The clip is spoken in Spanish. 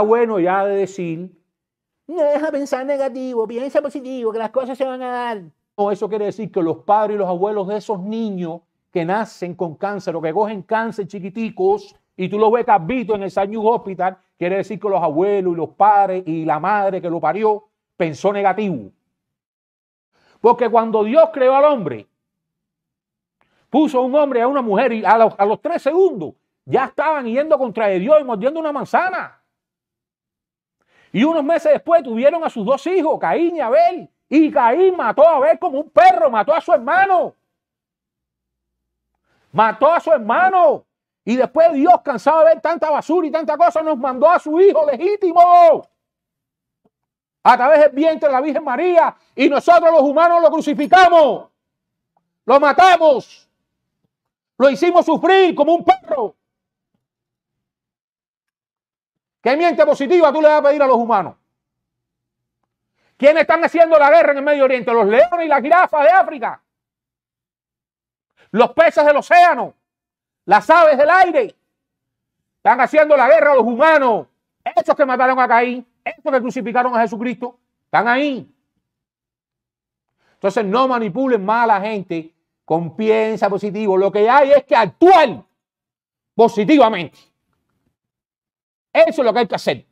bueno ya de decir, no deja pensar negativo, piensa positivo, que las cosas se van a dar. No, eso quiere decir que los padres y los abuelos de esos niños que nacen con cáncer o que cogen cáncer chiquiticos y tú lo ves capito en el San New Hospital, quiere decir que los abuelos y los padres y la madre que lo parió pensó negativo. Porque cuando Dios creó al hombre, puso a un hombre a una mujer y a los, tres segundos ya estaban yendo contra de Dios y mordiendo una manzana. Y unos meses después tuvieron a sus dos hijos, Caín y Abel. Y Caín mató a Abel como un perro, mató a su hermano. Mató a su hermano. Y después Dios, cansado de ver tanta basura y tanta cosa, nos mandó a su hijo legítimo. A través del vientre de la Virgen María. Y nosotros los humanos lo crucificamos. Lo matamos. Lo hicimos sufrir como un perro. ¿Qué mente positiva tú le vas a pedir a los humanos? ¿Quiénes están haciendo la guerra en el Medio Oriente? Los leones y las jirafas de África. Los peces del océano. Las aves del aire. Están haciendo la guerra a los humanos. ¿Estos que mataron a Caín. ¿Estos que crucificaron a Jesucristo. Están ahí. Entonces no manipulen más a la gente con piensa positivo. Lo que hay es que actúen. positivamente. Eso es lo que hay que hacer.